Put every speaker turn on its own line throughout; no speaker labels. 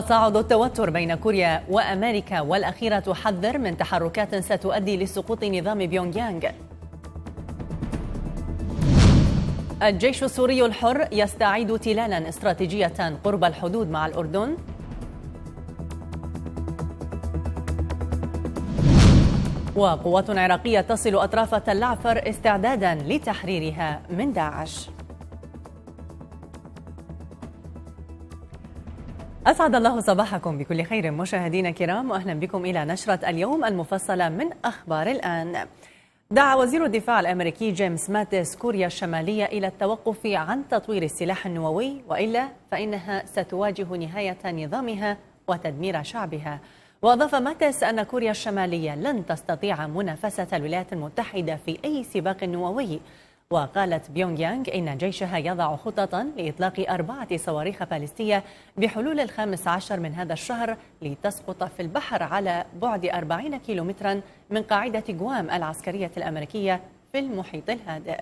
تصاعد التوتر بين كوريا وأمريكا والأخيرة تحذر من تحركات ستؤدي لسقوط نظام بيونغ يانغ الجيش السوري الحر يستعيد تلالا استراتيجية قرب الحدود مع الأردن وقوات عراقية تصل أطراف تل استعدادا لتحريرها من داعش أسعد الله صباحكم بكل خير مشاهدينا الكرام وأهلا بكم إلى نشرة اليوم المفصلة من أخبار الآن دعا وزير الدفاع الأمريكي جيمس ماتس كوريا الشمالية إلى التوقف عن تطوير السلاح النووي وإلا فإنها ستواجه نهاية نظامها وتدمير شعبها وأضاف ماتس أن كوريا الشمالية لن تستطيع منافسة الولايات المتحدة في أي سباق نووي وقالت بيونغ يانغ إن جيشها يضع خططا لإطلاق أربعة صواريخ باليستية بحلول الخامس عشر من هذا الشهر لتسقط في البحر على بعد 40 كيلومترا من قاعدة جوام العسكرية الأمريكية في المحيط الهادئ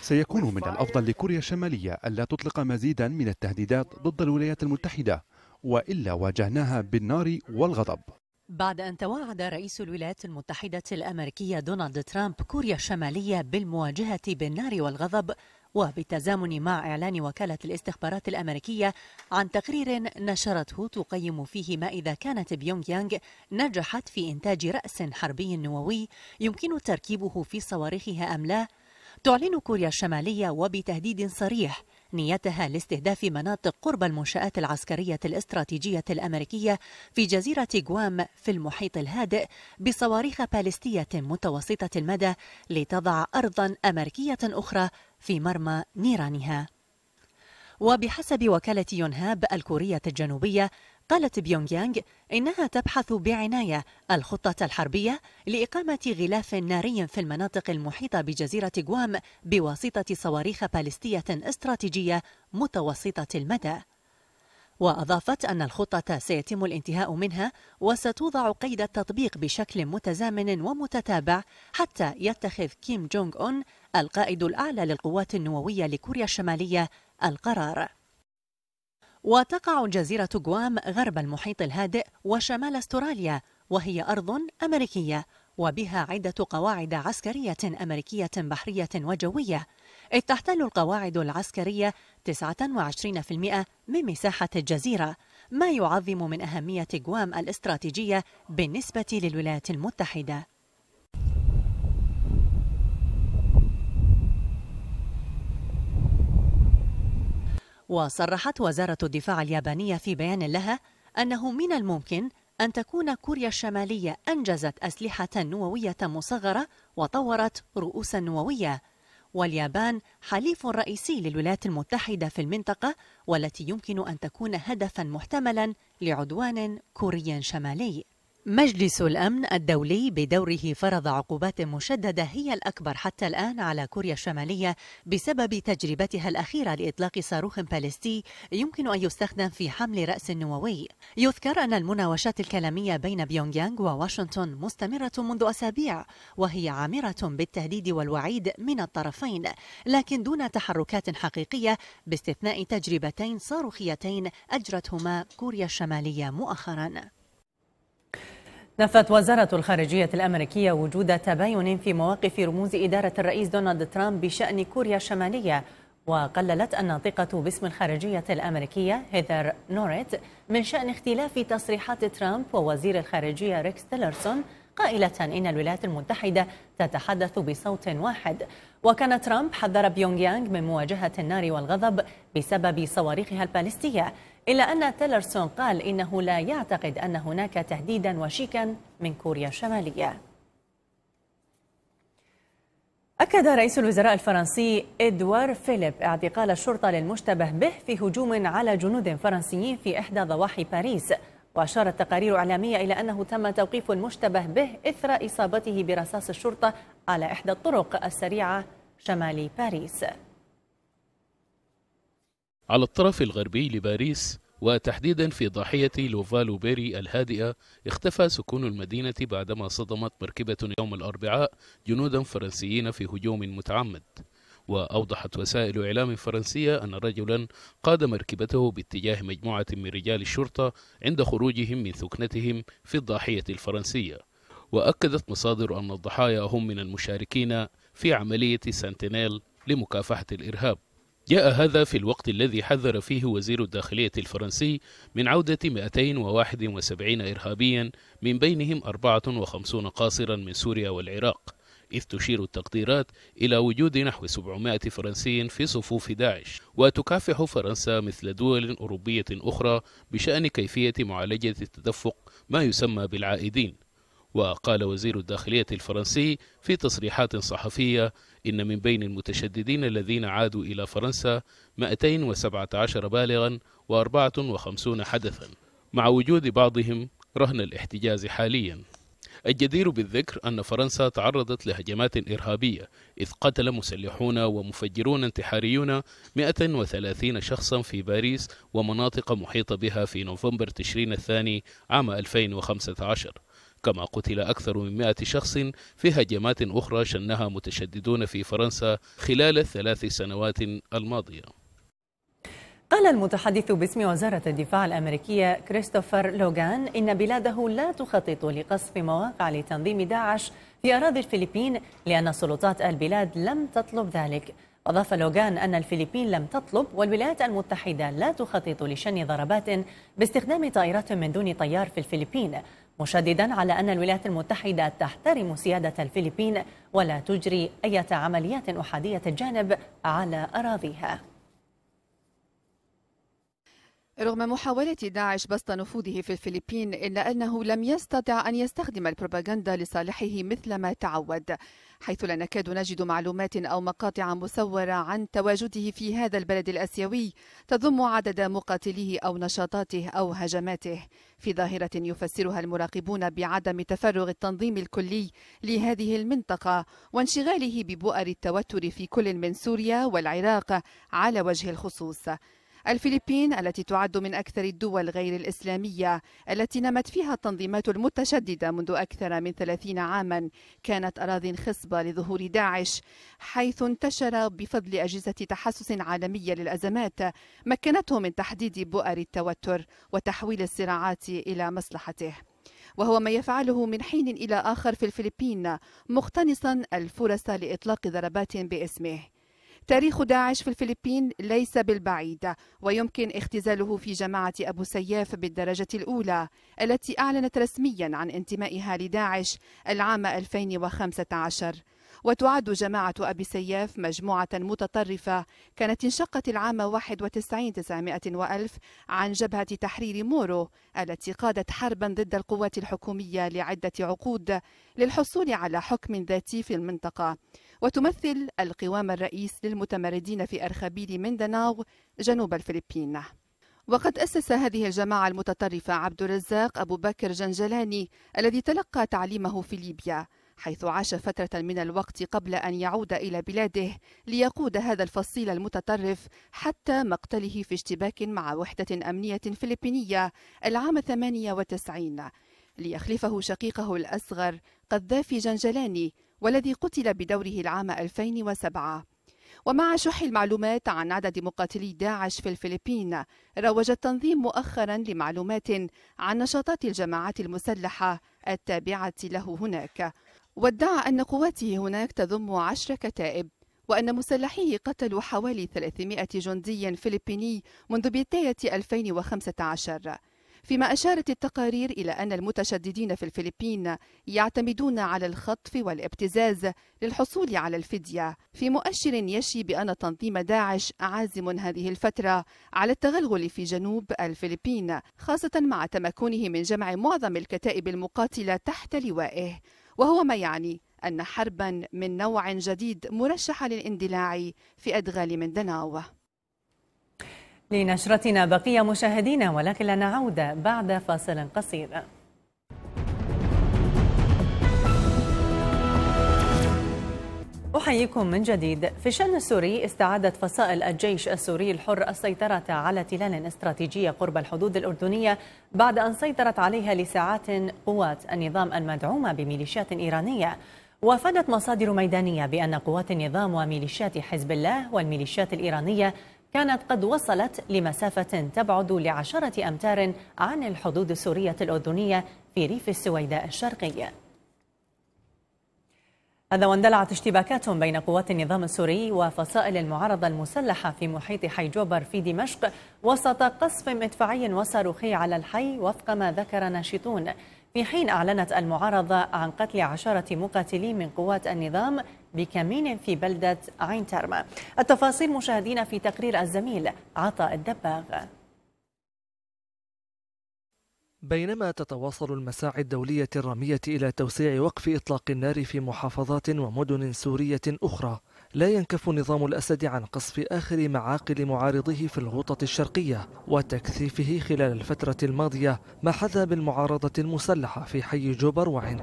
سيكون من الأفضل لكوريا الشمالية ألا تطلق مزيدا من التهديدات ضد الولايات المتحدة وإلا واجهناها بالنار والغضب
بعد أن توعد رئيس الولايات المتحدة الأمريكية دونالد ترامب كوريا الشمالية بالمواجهة بالنار والغضب وبالتزامن مع إعلان وكالة الاستخبارات الأمريكية عن تقرير نشرته تقيم فيه ما إذا كانت بيونغ يانغ نجحت في إنتاج رأس حربي نووي يمكن تركيبه في صواريخها أم لا تعلن كوريا الشمالية وبتهديد صريح نيتها لاستهداف مناطق قرب المنشآت العسكرية الاستراتيجية الأمريكية في جزيرة غوام في المحيط الهادئ بصواريخ باليستية متوسطة المدى لتضع أرضا أمريكية أخرى في مرمى نيرانها وبحسب وكالة يونهاب الكورية الجنوبية قالت بيونغ يانغ إنها تبحث بعناية الخطة الحربية لإقامة غلاف ناري في المناطق المحيطة بجزيرة غوام بواسطة صواريخ باليستية استراتيجية متوسطة المدى وأضافت أن الخطة سيتم الانتهاء منها وستوضع قيد التطبيق بشكل متزامن ومتتابع حتى يتخذ كيم جونغ أون القائد الأعلى للقوات النووية لكوريا الشمالية القرار وتقع جزيرة غوام غرب المحيط الهادئ وشمال استراليا وهي أرض أمريكية وبها عدة قواعد عسكرية أمريكية بحرية وجوية إذ تحتل القواعد العسكرية 29% من مساحة الجزيرة ما يعظم من أهمية غوام الاستراتيجية بالنسبة للولايات المتحدة وصرحت وزارة الدفاع اليابانية في بيان لها أنه من الممكن أن تكون كوريا الشمالية أنجزت أسلحة نووية مصغرة وطورت رؤوسا نووية واليابان حليف رئيسي للولايات المتحدة في المنطقة والتي يمكن أن تكون هدفا محتملا لعدوان كوري شمالي مجلس الأمن الدولي بدوره فرض عقوبات مشددة هي الأكبر حتى الآن على كوريا الشمالية بسبب تجربتها الأخيرة لإطلاق صاروخ باليستي يمكن أن يستخدم في حمل رأس نووي. يذكر أن المناوشات الكلامية بين بيونغيانغ وواشنطن مستمرة منذ أسابيع وهي عامرة بالتهديد والوعيد من الطرفين لكن دون تحركات حقيقية باستثناء تجربتين صاروخيتين أجرتهما كوريا الشمالية مؤخراً. نفت وزارة الخارجية الأمريكية وجود تباين في مواقف رموز إدارة الرئيس دونالد ترامب بشأن كوريا الشمالية وقللت الناطقة باسم الخارجية الأمريكية هيذر نوريت من شأن اختلاف تصريحات ترامب ووزير الخارجية ريكس تيلرسون قائلة إن الولايات المتحدة تتحدث بصوت واحد وكان ترامب حذر بيونغ يانغ من مواجهة النار والغضب بسبب صواريخها البالستية إلا أن تيلرسون قال إنه لا يعتقد أن هناك تهديدا وشيكا من كوريا الشمالية أكد رئيس الوزراء الفرنسي إدوار فيليب اعتقال الشرطة للمشتبه به في هجوم على جنود فرنسيين في إحدى ضواحي باريس وأشارت تقارير إعلامية إلى أنه تم توقيف المشتبه به إثر إصابته برصاص الشرطة على إحدى الطرق السريعة شمال باريس
على الطرف الغربي لباريس وتحديدا في ضاحية لوفالو بيري الهادئة اختفى سكون المدينة بعدما صدمت مركبة يوم الأربعاء جنودا فرنسيين في هجوم متعمد وأوضحت وسائل إعلام فرنسية أن رجلا قاد مركبته باتجاه مجموعة من رجال الشرطة عند خروجهم من ثكنتهم في الضاحية الفرنسية وأكدت مصادر أن الضحايا هم من المشاركين في عملية سانتينيل لمكافحة الإرهاب جاء هذا في الوقت الذي حذر فيه وزير الداخلية الفرنسي من عودة 271 إرهابيا من بينهم 54 قاصرا من سوريا والعراق إذ تشير التقديرات إلى وجود نحو 700 فرنسي في صفوف داعش وتكافح فرنسا مثل دول أوروبية أخرى بشأن كيفية معالجة التدفق ما يسمى بالعائدين وقال وزير الداخلية الفرنسي في تصريحات صحفية إن من بين المتشددين الذين عادوا إلى فرنسا 217 بالغا و54 حدثا مع وجود بعضهم رهن الاحتجاز حاليا الجدير بالذكر أن فرنسا تعرضت لهجمات إرهابية إذ قتل مسلحون ومفجرون انتحاريون 130 شخصا في باريس ومناطق محيطة بها في نوفمبر تشرين الثاني عام 2015 كما قتل أكثر من 100 شخص في هجمات أخرى شنها متشددون في فرنسا خلال الثلاث سنوات الماضية
قال المتحدث باسم وزارة الدفاع الأمريكية كريستوفر لوغان إن بلاده لا تخطط لقصف مواقع لتنظيم داعش في أراضي الفلبين لأن سلطات البلاد لم تطلب ذلك أضاف لوغان أن الفلبين لم تطلب والولايات المتحدة لا تخطط لشن ضربات باستخدام طائرات من دون طيار في الفلبين مشددا على أن الولايات المتحدة تحترم سيادة الفلبين ولا تجري أي عمليات أحادية الجانب
على أراضيها رغم محاولة داعش بسط نفوذه في الفلبين إلا أنه لم يستطع أن يستخدم البروباغندا لصالحه مثل ما تعود حيث لا نكاد نجد معلومات أو مقاطع مصورة عن تواجده في هذا البلد الأسيوي تضم عدد مقاتليه أو نشاطاته أو هجماته في ظاهرة يفسرها المراقبون بعدم تفرغ التنظيم الكلي لهذه المنطقة وانشغاله ببؤر التوتر في كل من سوريا والعراق على وجه الخصوص الفلبين التي تعد من أكثر الدول غير الإسلامية التي نمت فيها التنظيمات المتشددة منذ أكثر من 30 عاما كانت أراضي خصبة لظهور داعش حيث انتشر بفضل أجهزة تحسس عالمية للأزمات مكنته من تحديد بؤر التوتر وتحويل الصراعات إلى مصلحته وهو ما يفعله من حين إلى آخر في الفلبين مختنصا الفرص لإطلاق ضربات باسمه تاريخ داعش في الفلبين ليس بالبعيد ويمكن اختزاله في جماعة أبو سياف بالدرجة الأولى التي أعلنت رسميا عن انتمائها لداعش العام 2015 وتعد جماعة أبي سياف مجموعة متطرفة كانت انشقت العام 91 900 وألف عن جبهة تحرير مورو التي قادت حربا ضد القوات الحكومية لعدة عقود للحصول على حكم ذاتي في المنطقة وتمثل القوام الرئيس للمتمردين في أرخبيل مندناو جنوب الفلبين وقد أسس هذه الجماعة المتطرفة عبد الرزاق أبو بكر جنجلاني الذي تلقى تعليمه في ليبيا حيث عاش فترة من الوقت قبل أن يعود إلى بلاده ليقود هذا الفصيل المتطرف حتى مقتله في اشتباك مع وحدة أمنية فلبينية العام 98 ليخلفه شقيقه الأصغر قذافي جنجلاني والذي قتل بدوره العام 2007 ومع شح المعلومات عن عدد مقاتلي داعش في الفلبين روج التنظيم مؤخرا لمعلومات عن نشاطات الجماعات المسلحة التابعة له هناك وادعى أن قواته هناك تضم عشر كتائب وأن مسلحيه قتلوا حوالي 300 جندي فلبيني منذ بداية 2015 فيما أشارت التقارير إلى أن المتشددين في الفلبين يعتمدون على الخطف والابتزاز للحصول على الفدية في مؤشر يشي بأن تنظيم داعش عازم هذه الفترة على التغلغل في جنوب الفلبين خاصة مع تمكنه من جمع معظم الكتائب المقاتلة تحت لوائه وهو ما يعني أن حربا من نوع جديد مرشحة للاندلاع في أدغال مندناو
لنشرتنا بقية مشاهدينا ولكن لنا عودة بعد فاصل قصير أحييكم من جديد في الشأن السوري استعادت فصائل الجيش السوري الحر السيطرة على تلال استراتيجية قرب الحدود الأردنية بعد أن سيطرت عليها لساعات قوات النظام المدعومة بميليشيات إيرانية وافادت مصادر ميدانية بأن قوات النظام وميليشيات حزب الله والميليشيات الإيرانية كانت قد وصلت لمسافة تبعد لعشرة أمتار عن الحدود السورية الأردنية في ريف السويداء الشرقي هذا واندلعت اشتباكات بين قوات النظام السوري وفصائل المعارضة المسلحة في محيط حي جوبر في دمشق وسط قصف مدفعي وصاروخي على الحي وفق ما ذكر ناشطون في حين أعلنت المعارضة عن قتل عشرة مقاتلين من قوات النظام بكمين في بلدة عين ترمة التفاصيل مشاهدينا في تقرير الزميل عطاء الدباغ
بينما تتواصل المساعي الدولية الرامية إلى توسيع وقف إطلاق النار في محافظات ومدن سورية أخرى لا ينكف نظام الأسد عن قصف آخر معاقل معارضه في الغوطة الشرقية وتكثيفه خلال الفترة الماضية ما حذا بالمعارضة المسلحة في حي جوبر وعين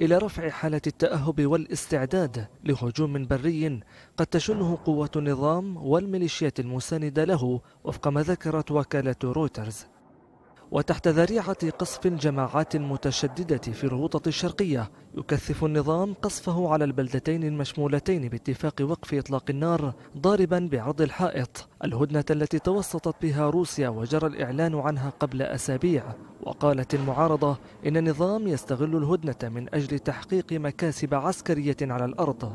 إلى رفع حالة التأهب والاستعداد لهجوم بري قد تشنه قوة النظام والميليشيات المساندة له وفق ما ذكرت وكالة رويترز وتحت ذريعة قصف جماعات متشددة في الروطة الشرقية يكثف النظام قصفه على البلدتين المشمولتين باتفاق وقف إطلاق النار ضاربا بعرض الحائط الهدنة التي توسطت بها روسيا وجرى الإعلان عنها قبل أسابيع وقالت المعارضة إن النظام يستغل الهدنة من أجل تحقيق مكاسب عسكرية على الأرض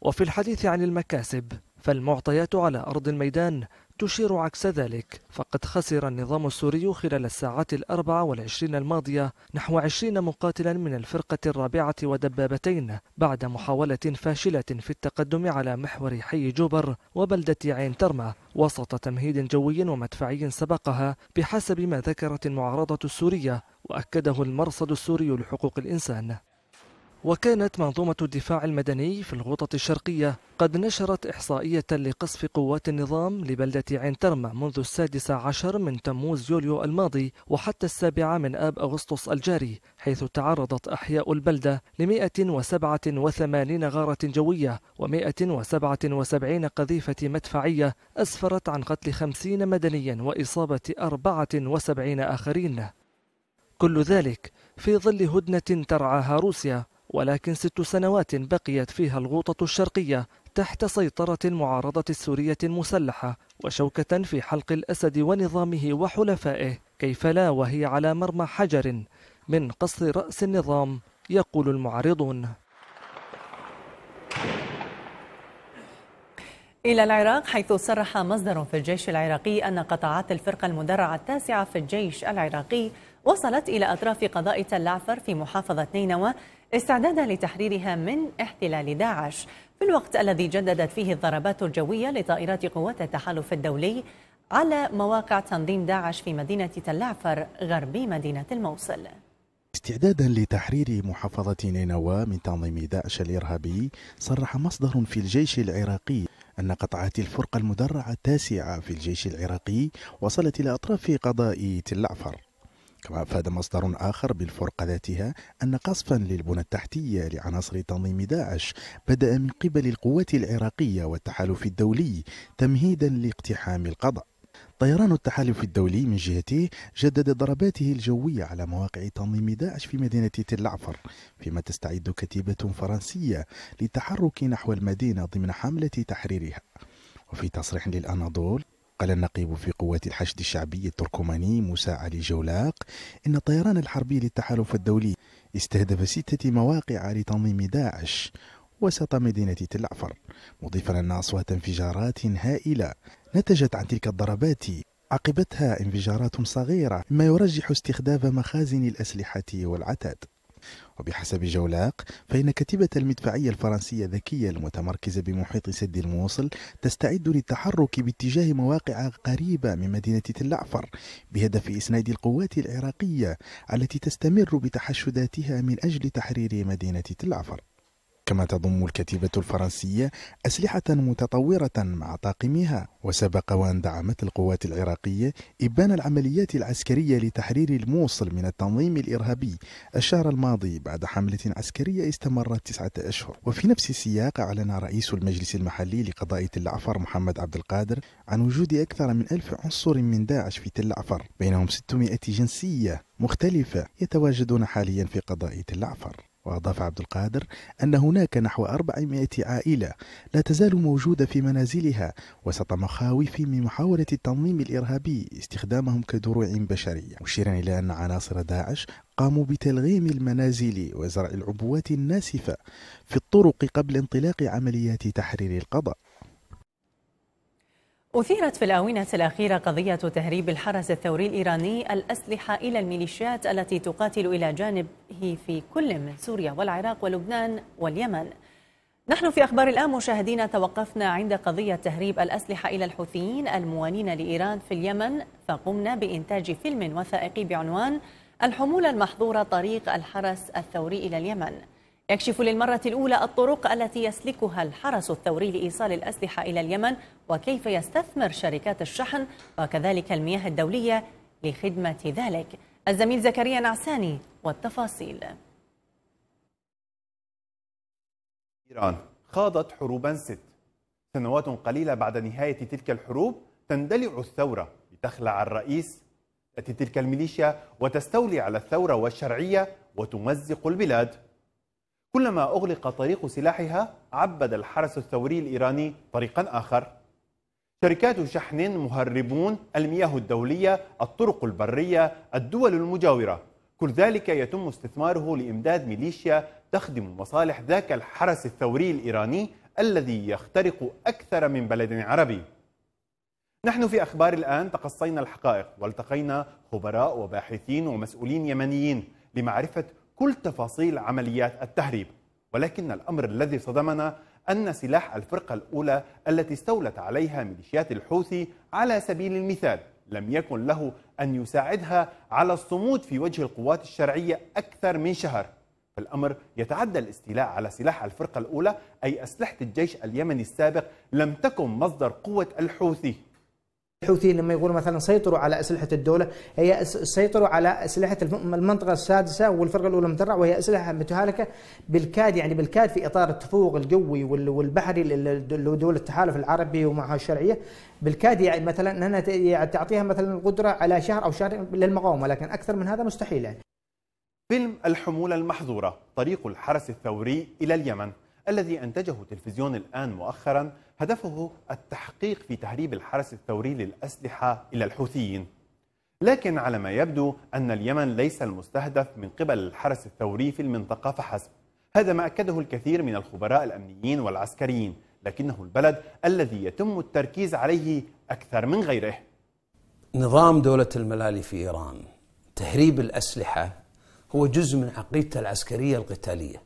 وفي الحديث عن المكاسب فالمعطيات على أرض الميدان تشير عكس ذلك فقد خسر النظام السوري خلال الساعات الأربع والعشرين الماضية نحو عشرين مقاتلا من الفرقة الرابعة ودبابتين بعد محاولة فاشلة في التقدم على محور حي جوبر وبلدة عين ترمة وسط تمهيد جوي ومدفعي سبقها بحسب ما ذكرت المعارضة السورية وأكده المرصد السوري لحقوق الإنسان وكانت منظومة الدفاع المدني في الغوطة الشرقية قد نشرت إحصائية لقصف قوات النظام لبلدة عين ترمة منذ السادس عشر من تموز يوليو الماضي وحتى السابعة من آب أغسطس الجاري حيث تعرضت أحياء البلدة ل 187 غارة جوية و177 قذيفة مدفعية أسفرت عن قتل 50 مدنيا وإصابة 74 آخرين كل ذلك في ظل هدنة ترعاها روسيا ولكن ست سنوات بقيت فيها الغوطة الشرقية تحت سيطرة المعارضة السورية المسلحة وشوكة في حلق الأسد ونظامه وحلفائه كيف لا وهي على مرمى حجر من قصر رأس النظام يقول المعارضون
إلى العراق حيث صرح مصدر في الجيش العراقي أن قطاعات الفرقة المدرعة التاسعة في الجيش العراقي وصلت إلى أطراف قضاء تلعفر في محافظة نينوى استعدادا لتحريرها من احتلال داعش في الوقت الذي جددت فيه الضربات الجوية لطائرات قوات التحالف الدولي على مواقع تنظيم داعش في مدينة تلعفر غربي مدينة الموصل
استعدادا لتحرير محافظة نينوى من تنظيم داعش الإرهابي صرح مصدر في الجيش العراقي أن قطعات الفرقة المدرعة التاسعة في الجيش العراقي وصلت إلى أطراف قضاء تلعفر كما أفاد مصدر آخر بالفرقة ذاتها أن قصفا للبنى التحتية لعناصر تنظيم داعش بدأ من قبل القوات العراقية والتحالف الدولي تمهيدا لاقتحام القضاء طيران التحالف الدولي من جهته جدد ضرباته الجوية على مواقع تنظيم داعش في مدينة تل عفر فيما تستعد كتيبة فرنسية للتحرك نحو المدينة ضمن حملة تحريرها وفي تصريح للأناضول قال النقيب في قوات الحشد الشعبي التركماني موسى علي جولاق إن الطيران الحربي للتحالف الدولي استهدف ستة مواقع لتنظيم داعش وسط مدينة تل عفر مضيفا أن أصوات انفجارات هائلة نتجت عن تلك الضربات عقبتها انفجارات صغيرة مما يرجح استخدام مخازن الأسلحة والعتاد وبحسب جولاق فإن كتيبة المدفعية الفرنسية الذكية المتمركزة بمحيط سد الموصل تستعد للتحرك باتجاه مواقع قريبة من مدينة تلعفر بهدف إسناد القوات العراقية التي تستمر بتحشداتها من أجل تحرير مدينة تلعفر كما تضم الكتيبة الفرنسية أسلحة متطورة مع طاقمها وسبق وأن دعمت القوات العراقية إبان العمليات العسكرية لتحرير الموصل من التنظيم الإرهابي الشهر الماضي بعد حملة عسكرية استمرت تسعة أشهر وفي نفس السياق أعلن رئيس المجلس المحلي لقضاء تل عفر محمد عبد القادر عن وجود أكثر من ألف عنصر من داعش في تل عفر بينهم 600 جنسية مختلفة يتواجدون حاليا في قضاء تل عفر وأضاف عبد القادر أن هناك نحو 400 عائلة لا تزال موجودة في منازلها وسط مخاوف من محاولة التنظيم الإرهابي استخدامهم كدروع بشرية مشيرا إلى أن عناصر داعش قاموا بتلغيم المنازل وزرع العبوات الناسفة في الطرق قبل انطلاق عمليات تحرير القضاء
أثيرت في الآونة الأخيرة قضية تهريب الحرس الثوري الإيراني الأسلحة إلى الميليشيات التي تقاتل إلى جانبه في كل من سوريا والعراق ولبنان واليمن نحن في أخبار الآن مشاهدين توقفنا عند قضية تهريب الأسلحة إلى الحوثيين الموانين لإيران في اليمن فقمنا بإنتاج فيلم وثائقي بعنوان الحمولة المحظورة طريق الحرس الثوري إلى اليمن يكشف للمرة الأولى الطرق التي يسلكها الحرس الثوري لإيصال الأسلحة إلى اليمن وكيف يستثمر شركات الشحن وكذلك المياه الدولية لخدمة ذلك الزميل زكريا نعساني والتفاصيل
إيران خاضت حروبا ست سنوات قليلة بعد نهاية تلك الحروب تندلع الثورة لتخلع الرئيس تأتي تلك الميليشيا وتستولي على الثورة والشرعية وتمزق البلاد كلما أغلق طريق سلاحها عبد الحرس الثوري الإيراني طريقا آخر شركات شحن مهربون المياه الدولية الطرق البرية الدول المجاورة كل ذلك يتم استثماره لإمداد ميليشيا تخدم مصالح ذاك الحرس الثوري الإيراني الذي يخترق أكثر من بلد عربي نحن في أخبار الآن تقصينا الحقائق والتقينا خبراء وباحثين ومسؤولين يمنيين لمعرفة كل تفاصيل عمليات التهريب ولكن الأمر الذي صدمنا أن سلاح الفرقة الأولى التي استولت عليها ميليشيات الحوثي على سبيل المثال لم يكن له أن يساعدها على الصمود في وجه القوات الشرعية أكثر من شهر فالأمر يتعدى الاستيلاء على سلاح الفرقة الأولى أي أسلحة الجيش اليمني السابق لم تكن مصدر قوة الحوثي
الحوثيين لما يقولوا مثلا سيطروا على اسلحه الدوله هي سيطروا على اسلحه المنطقه السادسه والفرقه الاولى المدرعه وهي اسلحه متهالكه بالكاد يعني بالكاد في اطار التفوق الجوي والبحري لدول التحالف العربي ومعها الشرعيه بالكاد يعني مثلا انها يعني تعطيها مثلا القدره على شهر او شهرين
للمقاومه لكن اكثر من هذا مستحيل يعني.
فيلم الحموله المحظوره طريق الحرس الثوري الى اليمن الذي انتجه تلفزيون الان مؤخرا هدفه التحقيق في تهريب الحرس الثوري للأسلحة إلى الحوثيين لكن على ما يبدو أن اليمن ليس المستهدف من قبل الحرس الثوري في المنطقة فحسب هذا ما أكده الكثير من الخبراء الأمنيين والعسكريين لكنه البلد الذي يتم
التركيز عليه أكثر من غيره نظام دولة الملالي في إيران تهريب الأسلحة هو جزء من عقيدته العسكرية القتالية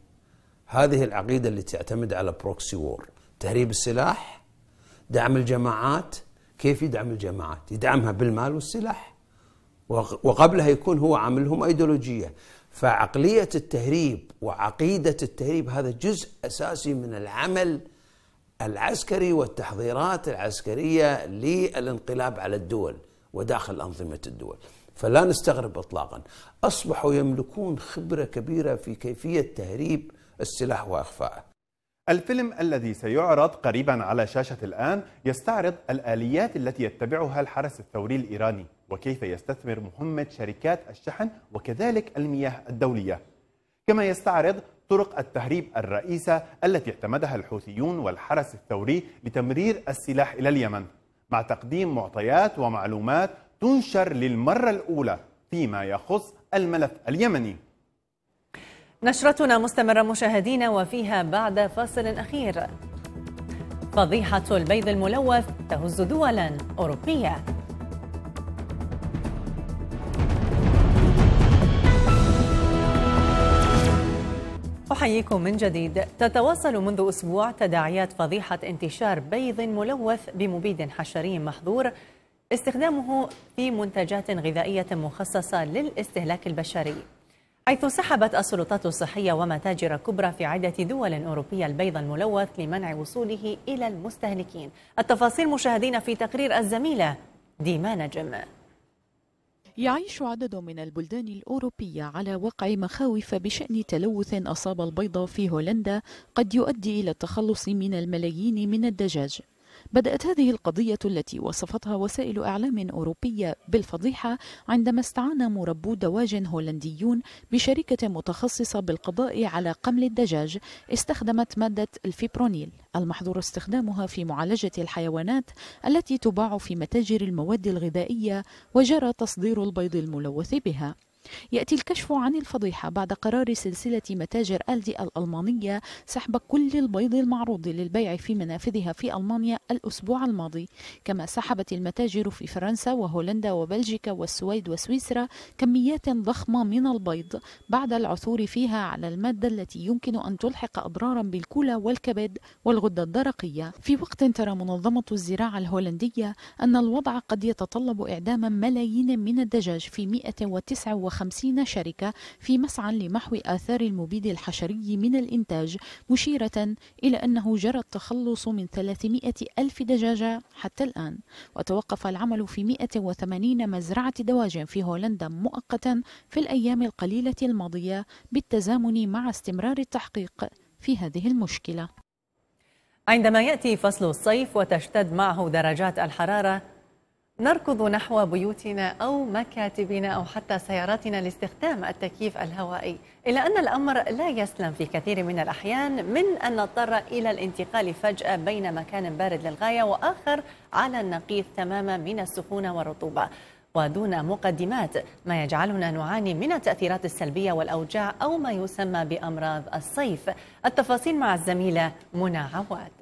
هذه العقيدة اللي تعتمد على بروكسي وور تهريب السلاح دعم الجماعات كيف يدعم الجماعات يدعمها بالمال والسلاح وقبلها يكون هو عاملهم أيديولوجية فعقلية التهريب وعقيدة التهريب هذا جزء أساسي من العمل العسكري والتحضيرات العسكرية للانقلاب على الدول وداخل أنظمة الدول فلا نستغرب إطلاقا أصبحوا يملكون خبرة كبيرة في كيفية تهريب
السلاح وإخفائه الفيلم الذي سيعرض قريبا على شاشة الآن يستعرض الآليات التي يتبعها الحرس الثوري الإيراني وكيف يستثمر مهمة شركات الشحن وكذلك المياه الدولية كما يستعرض طرق التهريب الرئيسة التي اعتمدها الحوثيون والحرس الثوري لتمرير السلاح إلى اليمن مع تقديم معطيات ومعلومات تنشر للمرة الأولى فيما يخص الملف اليمني
نشرتنا مستمرة مشاهدينا وفيها بعد فاصل أخير فضيحة البيض الملوث تهز دولا أوروبية أحييكم من جديد تتواصل منذ أسبوع تداعيات فضيحة انتشار بيض ملوث بمبيد حشري محظور استخدامه في منتجات غذائية مخصصة للاستهلاك البشري حيث سحبت السلطات الصحية ومتاجر كبرى في عدة دول أوروبية البيض الملوث لمنع وصوله إلى المستهلكين التفاصيل مشاهدين في تقرير الزميلة ديما نجم
يعيش عدد من البلدان الأوروبية على وقع مخاوف بشأن تلوث أصاب البيض في هولندا قد يؤدي إلى التخلص من الملايين من الدجاج بدأت هذه القضية التي وصفتها وسائل إعلام أوروبية بالفضيحة عندما استعان مربو دواج هولنديون بشركة متخصصة بالقضاء على قمل الدجاج استخدمت مادة الفيبرونيل المحظور استخدامها في معالجة الحيوانات التي تباع في متاجر المواد الغذائية وجرى تصدير البيض الملوث بها يأتي الكشف عن الفضيحة بعد قرار سلسلة متاجر ألدي الألمانية سحب كل البيض المعروض للبيع في منافذها في ألمانيا الأسبوع الماضي كما سحبت المتاجر في فرنسا وهولندا وبلجيكا والسويد وسويسرا كميات ضخمة من البيض بعد العثور فيها على المادة التي يمكن أن تلحق أضرارا بالكلى والكبد والغدة الدرقية في وقت ترى منظمة الزراعة الهولندية أن الوضع قد يتطلب إعدام ملايين من الدجاج في 109 وخمسين شركة في مسعى لمحو آثار المبيد الحشري من الإنتاج مشيرة إلى أنه جرى التخلص من 300 ألف دجاجة حتى الآن وتوقف العمل في 180 مزرعة دواجن في هولندا مؤقتا في الأيام القليلة الماضية بالتزامن مع استمرار التحقيق في هذه المشكلة
عندما يأتي فصل الصيف وتشتد معه درجات الحرارة نركض نحو بيوتنا أو مكاتبنا أو حتى سياراتنا لاستخدام التكييف الهوائي إلا أن الأمر لا يسلم في كثير من الأحيان من أن نضطر إلى الانتقال فجأة بين مكان بارد للغاية وآخر على النقيض تماما من السخونة والرطوبة ودون مقدمات ما يجعلنا نعاني من التأثيرات السلبية والأوجاع أو ما يسمى بأمراض الصيف التفاصيل مع الزميلة منى عواد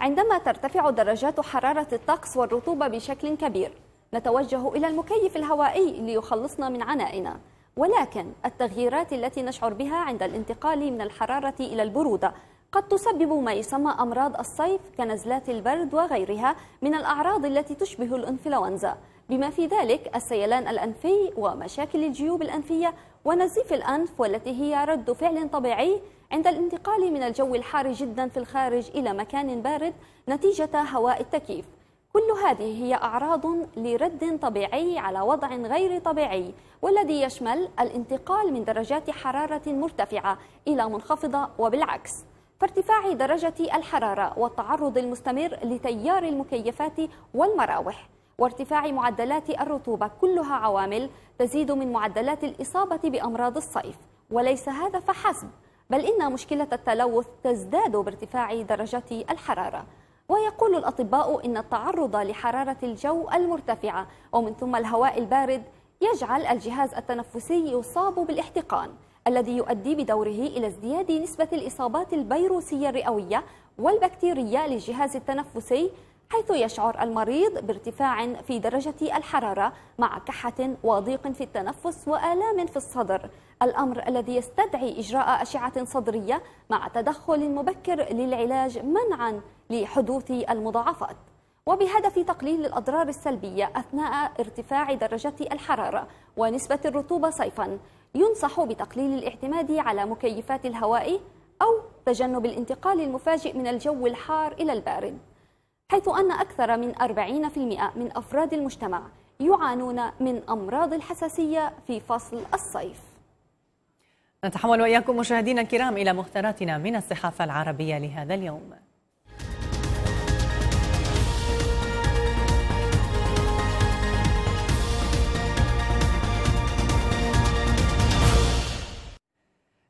عندما ترتفع درجات حرارة الطقس والرطوبة بشكل كبير نتوجه إلى المكيف الهوائي ليخلصنا من عنائنا ولكن التغييرات التي نشعر بها عند الانتقال من الحرارة إلى البرودة قد تسبب ما يسمى أمراض الصيف كنزلات البرد وغيرها من الأعراض التي تشبه الإنفلونزا بما في ذلك السيلان الأنفي ومشاكل الجيوب الأنفية ونزيف الأنف والتي هي رد فعل طبيعي عند الانتقال من الجو الحار جدا في الخارج إلى مكان بارد نتيجة هواء التكييف كل هذه هي أعراض لرد طبيعي على وضع غير طبيعي والذي يشمل الانتقال من درجات حرارة مرتفعة إلى منخفضة وبالعكس فارتفاع درجة الحرارة والتعرض المستمر لتيار المكيفات والمراوح وارتفاع معدلات الرطوبة كلها عوامل تزيد من معدلات الإصابة بأمراض الصيف وليس هذا فحسب بل إن مشكلة التلوث تزداد بارتفاع درجات الحرارة ويقول الأطباء إن التعرض لحرارة الجو المرتفعة ومن ثم الهواء البارد يجعل الجهاز التنفسي يصاب بالاحتقان الذي يؤدي بدوره إلى ازدياد نسبة الإصابات الفيروسية الرئوية والبكتيرية للجهاز التنفسي حيث يشعر المريض بارتفاع في درجة الحرارة مع كحة وضيق في التنفس وآلام في الصدر الأمر الذي يستدعي إجراء أشعة صدرية مع تدخل مبكر للعلاج منعا لحدوث المضاعفات وبهدف تقليل الأضرار السلبية أثناء ارتفاع درجة الحرارة ونسبة الرطوبة صيفا ينصح بتقليل الاعتماد على مكيفات الهواء أو تجنب الانتقال المفاجئ من الجو الحار إلى البارد حيث أن أكثر من 40% من أفراد المجتمع يعانون من أمراض الحساسية في فصل الصيف
نتحول وإياكم مشاهدينا الكرام إلى مختاراتنا من الصحافة العربية لهذا اليوم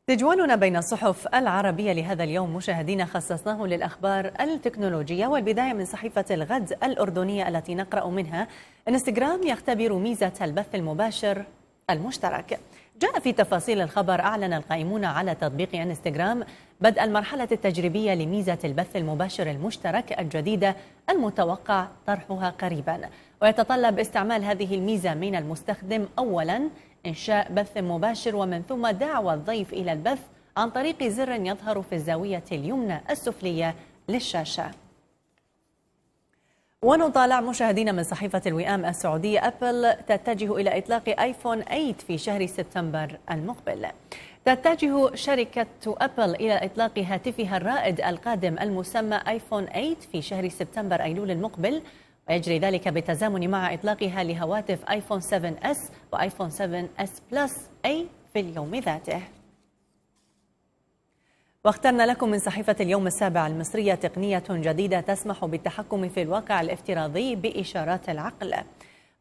تجوالنا بين الصحف العربية لهذا اليوم مشاهدينا خصصناه للأخبار التكنولوجية والبداية من صحيفة الغد الأردنية التي نقرأ منها انستغرام يختبر ميزة البث المباشر المشترك جاء في تفاصيل الخبر أعلن القائمون على تطبيق انستغرام بدء المرحلة التجريبية لميزة البث المباشر المشترك الجديدة المتوقع طرحها قريبا ويتطلب استعمال هذه الميزة من المستخدم أولا إنشاء بث مباشر ومن ثم دعوة الضيف إلى البث عن طريق زر يظهر في الزاوية اليمنى السفلية للشاشة ونطالع مشاهدينا من صحيفة الوئام السعودية أبل تتجه إلى إطلاق آيفون 8 في شهر سبتمبر المقبل تتجه شركة أبل إلى إطلاق هاتفها الرائد القادم المسمى آيفون 8 في شهر سبتمبر أيلول المقبل ويجري ذلك بالتزامن مع إطلاقها لهواتف آيفون 7 اس وآيفون 7 اس بلس أي في اليوم ذاته واخترنا لكم من صحيفة اليوم السابع المصرية تقنية جديدة تسمح بالتحكم في الواقع الافتراضي بإشارات العقل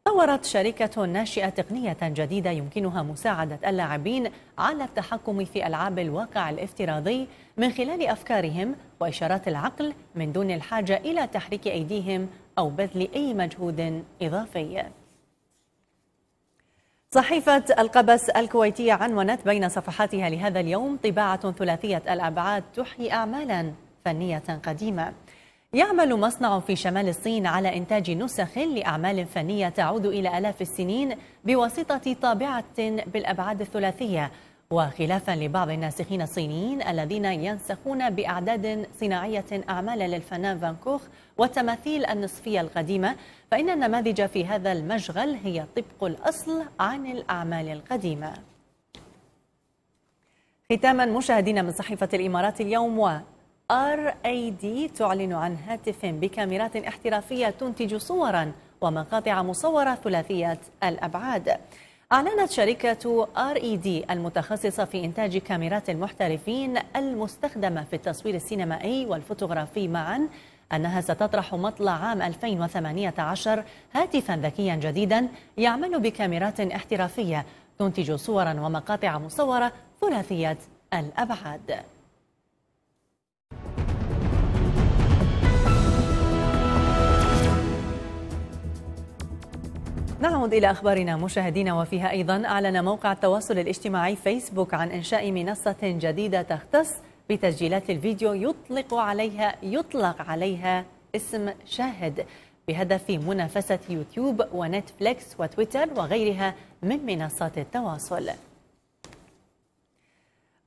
طورت شركة ناشئة تقنية جديدة يمكنها مساعدة اللاعبين على التحكم في ألعاب الواقع الافتراضي من خلال أفكارهم وإشارات العقل من دون الحاجة إلى تحريك أيديهم أو بذل أي مجهود إضافي صحيفة القبس الكويتية عنونت بين صفحاتها لهذا اليوم طباعة ثلاثية الأبعاد تحيي أعمالا فنية قديمة يعمل مصنع في شمال الصين على إنتاج نسخ لأعمال فنية تعود إلى آلاف السنين بواسطة طابعة بالأبعاد الثلاثية وخلافا لبعض الناسخين الصينيين الذين ينسخون بأعداد صناعية أعمال للفنان فانكوخ والتماثيل النصفية القديمة فإن النماذج في هذا المشغل هي طبق الأصل عن الأعمال القديمة ختاما مشاهدينا من صحيفة الإمارات اليوم و ار اي دي تعلن عن هاتف بكاميرات احترافيه تنتج صورا ومقاطع مصوره ثلاثيه الابعاد. أعلنت شركة آر إي دي المتخصصة في إنتاج كاميرات المحترفين المستخدمة في التصوير السينمائي والفوتوغرافي معا أنها ستطرح مطلع عام 2018 هاتفا ذكيا جديدا يعمل بكاميرات احترافية تنتج صورا ومقاطع مصورة ثلاثية الأبعاد نعود إلى أخبارنا مشاهدينا وفيها أيضا أعلن موقع التواصل الاجتماعي فيسبوك عن إنشاء منصة جديدة تختص بتسجيلات الفيديو يطلق عليها يطلق عليها اسم شاهد بهدف منافسة يوتيوب ونتفليكس وتويتر وغيرها من منصات التواصل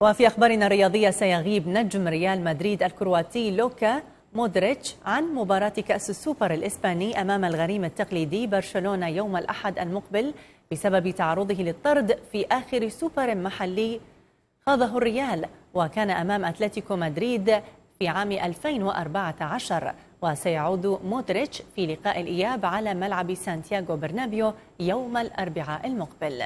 وفي أخبارنا الرياضية سيغيب نجم ريال مدريد الكرواتي لوكا مودريتش عن مباراة كأس السوبر الإسباني أمام الغريم التقليدي برشلونة يوم الأحد المقبل بسبب تعرضه للطرد في آخر سوبر محلي خاضه الريال وكان أمام أتلتيكو مدريد في عام 2014 وسيعود مودريتش في لقاء الإياب على ملعب سانتياغو برنابيو يوم الأربعاء المقبل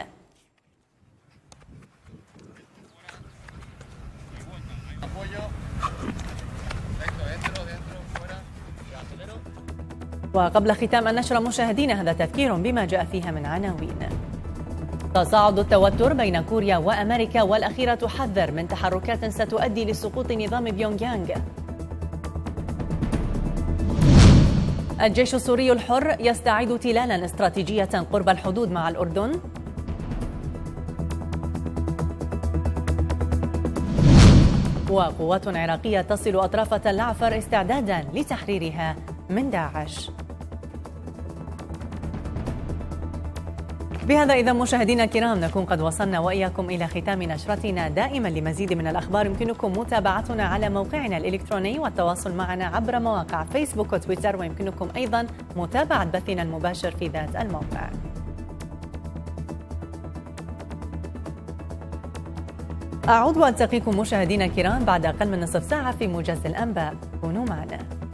وقبل ختام النشرة مشاهدينا هذا تذكير بما جاء فيها من عناوين تصاعد التوتر بين كوريا وأمريكا والأخيرة تحذر من تحركات ستؤدي لسقوط نظام بيونغ يانغ الجيش السوري الحر يستعيد تلالا استراتيجية قرب الحدود مع الأردن وقوات عراقية تصل أطراف تلعفر استعدادا لتحريرها من داعش بهذا إذا مشاهدينا الكرام نكون قد وصلنا وإياكم إلى ختام نشرتنا دائما لمزيد من الأخبار يمكنكم متابعتنا على موقعنا الإلكتروني والتواصل معنا عبر مواقع فيسبوك وتويتر ويمكنكم أيضا متابعة بثنا المباشر في ذات الموقع أعود وألتقيكم مشاهدينا الكرام بعد أقل من نصف ساعة في موجز الأنباء كونوا معنا